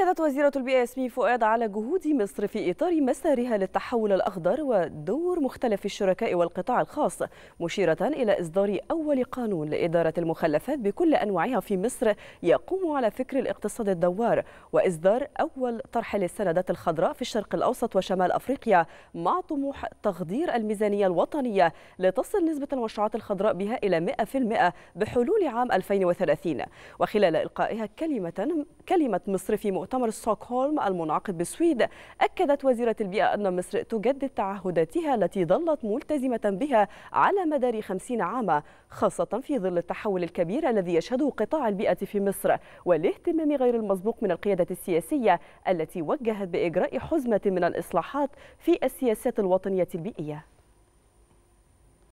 أكدت وزيرة البيئة ياسمين فؤاد على جهود مصر في إطار مسارها للتحول الأخضر ودور مختلف الشركاء والقطاع الخاص مشيرة إلى إصدار أول قانون لإدارة المخلفات بكل أنواعها في مصر يقوم على فكر الاقتصاد الدوار وإصدار أول طرح للسندات الخضراء في الشرق الأوسط وشمال أفريقيا مع طموح تخدير الميزانية الوطنية لتصل نسبة المشروعات الخضراء بها إلى 100% بحلول عام 2030 وخلال إلقائها كلمة كلمة مصر في مؤسسة مؤتمر ستوكهولم المنعقد بالسويد أكدت وزيرة البيئة أن مصر تجدد تعهداتها التي ظلت ملتزمة بها على مدار خمسين عاما خاصة في ظل التحول الكبير الذي يشهده قطاع البيئة في مصر والاهتمام غير المسبوق من القيادة السياسية التي وجهت بإجراء حزمة من الإصلاحات في السياسات الوطنية البيئية